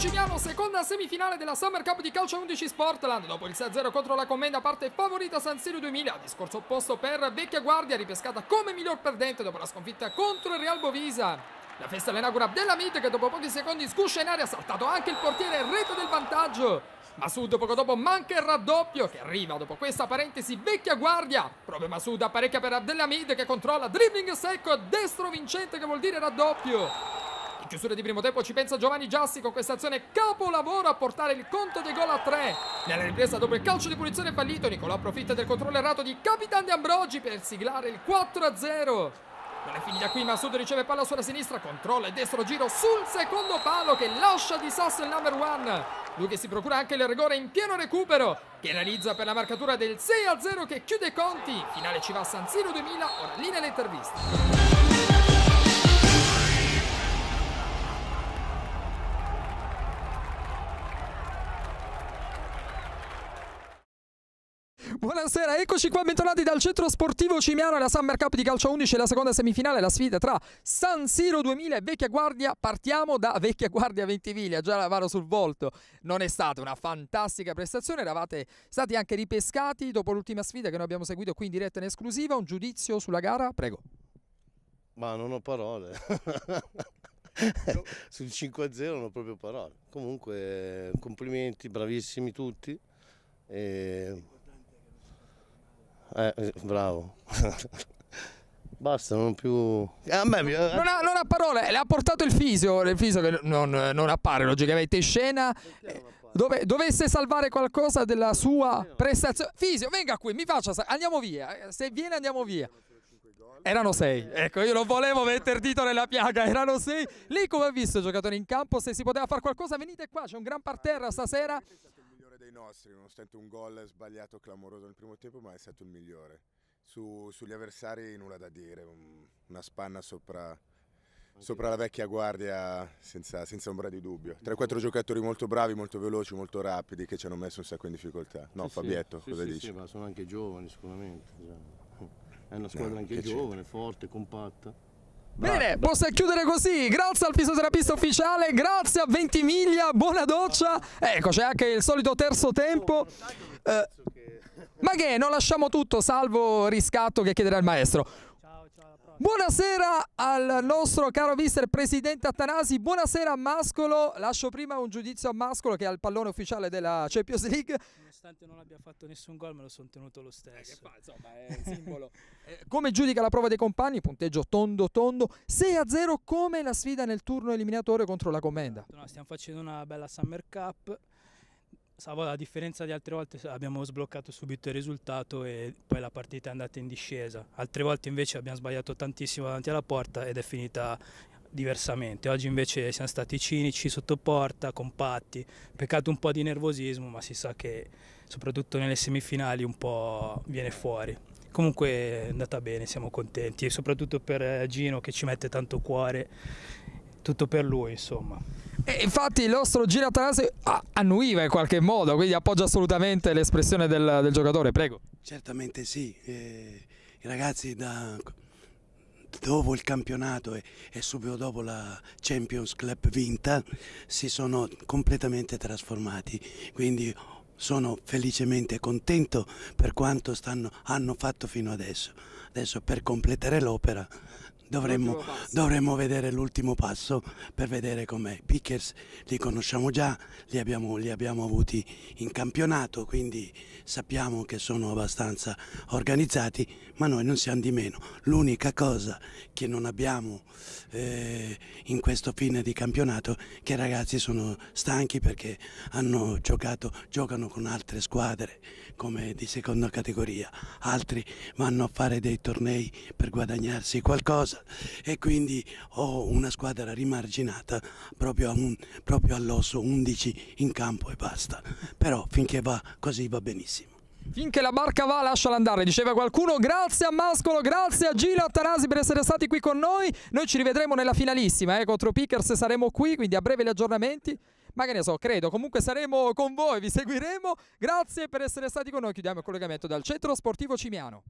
Civiano, seconda semifinale della Summer Cup di calcio 11 Sportland. Dopo il 6-0 contro la commenda parte favorita San Siro 2000, discorso opposto per Vecchia Guardia, ripescata come miglior perdente dopo la sconfitta contro il Real Bovisa. La festa all'inaugura della Mid che dopo pochi secondi scuscia in aria, ha saltato anche il portiere rete del vantaggio. Masud poco dopo manca il raddoppio che arriva dopo questa parentesi vecchia guardia. Prove Masud apparecchia per Abdelhamid che controlla dribbling secco destro vincente che vuol dire raddoppio. Chiusura di primo tempo, ci pensa Giovanni Giassi con questa azione capolavoro a portare il conto dei gol a 3. Nella ripresa dopo il calcio di punizione fallito, Nicolò approfitta del controllo errato di Capitan De Ambrogi per siglare il 4-0. Non è finita qui, Massudo riceve palla sulla sinistra, controlla il destro giro sul secondo palo che lascia di sasso il number one. Lui che si procura anche il rigore in pieno recupero, che realizza per la marcatura del 6-0 che chiude i conti. Finale ci va San Siro 2000, ora linea all'intervista. Buonasera, eccoci qua, bentornati dal centro sportivo Cimiano alla Summer Cup di calcio 11, la seconda semifinale, la sfida tra San Siro 2000 e Vecchia Guardia. Partiamo da Vecchia Guardia Ventiviglia, già la varo sul volto. Non è stata una fantastica prestazione, eravate stati anche ripescati dopo l'ultima sfida che noi abbiamo seguito qui in diretta in esclusiva. Un giudizio sulla gara, prego. Ma non ho parole. Sul 5-0 non ho proprio parole. Comunque, complimenti, bravissimi tutti. E eh, eh, bravo. Basta, non più. Eh, me... Eh, non, ha, non, ha, parole, le ha portato il fisio. Il fisio che non, eh, non appare logicamente in scena. Dove, dovesse salvare qualcosa della sua prestazione. Fisio, venga qui, mi faccia. Andiamo via. Se viene, andiamo via. Erano sei, ecco io non volevo mettere dito nella piaga, erano sei. Lì, come ha visto il giocatore in campo, se si poteva fare qualcosa venite qua, c'è un gran parterre stasera, dei nostri, nonostante un gol sbagliato clamoroso nel primo tempo, ma è stato il migliore. Su, sugli avversari nulla da dire, un, una spanna sopra, sopra, la vecchia guardia senza, senza ombra di dubbio. 3-4 giocatori molto bravi, molto veloci, molto rapidi che ci hanno messo un sacco in difficoltà. No, sì, Fabietto, sì, cosa sì, dici? Sì, ma sono anche giovani sicuramente. Cioè. È una squadra no, anche giovane, forte, compatta. Bene, possiamo chiudere così. Grazie al fisioterapista ufficiale, grazie a Ventimiglia, buona doccia. Ecco, c'è anche il solito terzo tempo. Eh, ma che, non lasciamo tutto, salvo riscatto che chiederà il maestro. Buonasera al nostro caro mister presidente Attanasi, buonasera a Mascolo, lascio prima un giudizio a Mascolo che è il pallone ufficiale della Champions League. Nonostante non abbia fatto nessun gol me lo sono tenuto lo stesso. Eh, fa, insomma è il simbolo. Eh, come giudica la prova dei compagni? Punteggio tondo tondo, 6-0 come la sfida nel turno eliminatorio contro la Commenda. Esatto, no, stiamo facendo una bella Summer Cup, a differenza di altre volte, abbiamo sbloccato subito il risultato e poi la partita è andata in discesa. Altre volte invece abbiamo sbagliato tantissimo davanti alla porta ed è finita diversamente. Oggi invece siamo stati cinici, sotto porta, compatti. Peccato un po' di nervosismo, ma si sa che soprattutto nelle semifinali un po' viene fuori. Comunque è andata bene, siamo contenti, e soprattutto per eh, Gino che ci mette tanto cuore, tutto per lui insomma. E infatti il nostro Giratanasi annuiva in qualche modo, quindi appoggia assolutamente l'espressione del, del, giocatore, prego. Certamente sì, eh, i ragazzi da, dopo il campionato e, e, subito dopo la Champions Club vinta si sono completamente trasformati, quindi sono felicemente contento per quanto stanno, hanno fatto fino adesso. Adesso per completare l'opera Dovremmo, dovremmo, vedere l'ultimo passo per vedere com'è. I Pickers li conosciamo già, li abbiamo, li abbiamo, avuti in campionato, quindi sappiamo che sono abbastanza organizzati, ma noi non siamo di meno. L'unica cosa che non abbiamo eh, in questo fine di campionato è che i ragazzi sono stanchi perché hanno giocato, giocano con altre squadre come di seconda categoria, altri vanno a fare dei tornei per guadagnarsi qualcosa e quindi ho una squadra rimarginata proprio, un, proprio all'osso 11 in campo e basta, però finché va così va benissimo. Finché la barca va, lasciala andare, diceva qualcuno. Grazie a Mascolo, grazie a Gila, Attanasi per essere stati qui con noi. Noi ci rivedremo nella finalissima eh, contro Pickers, saremo qui, quindi a breve gli aggiornamenti. Ma che ne so, credo, comunque saremo con voi, vi seguiremo. Grazie per essere stati con noi. Chiudiamo il collegamento dal Centro Sportivo Cimiano.